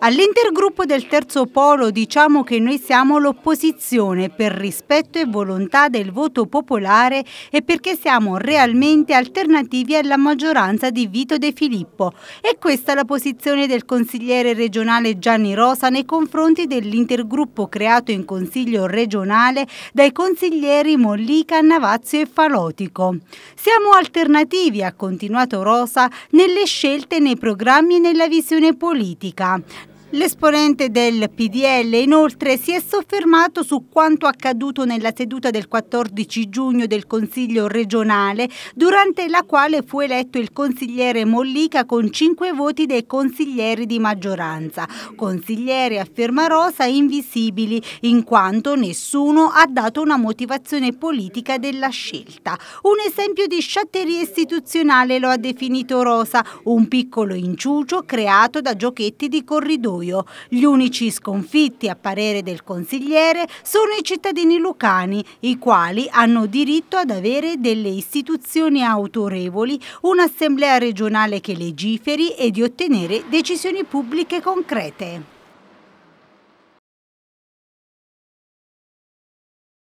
All'intergruppo del terzo polo diciamo che noi siamo l'opposizione per rispetto e volontà del voto popolare e perché siamo realmente alternativi alla maggioranza di Vito De Filippo e questa è la posizione del consigliere regionale Gianni Rosa nei confronti dell'intergruppo creato in consiglio regionale dai consiglieri Mollica, Navazio e Falotico. Siamo alternativi, ha continuato Rosa, nelle scelte, nei programmi e nella visione politica. L'esponente del PDL inoltre si è soffermato su quanto accaduto nella seduta del 14 giugno del Consiglio regionale, durante la quale fu eletto il consigliere Mollica con cinque voti dei consiglieri di maggioranza. Consiglieri a rosa invisibili, in quanto nessuno ha dato una motivazione politica della scelta. Un esempio di sciatteria istituzionale lo ha definito Rosa, un piccolo inciucio creato da giochetti di corridoio buio. Gli unici sconfitti, a parere del consigliere, sono i cittadini lucani, i quali hanno diritto ad avere delle istituzioni autorevoli, un'assemblea regionale che legiferi e di ottenere decisioni pubbliche concrete.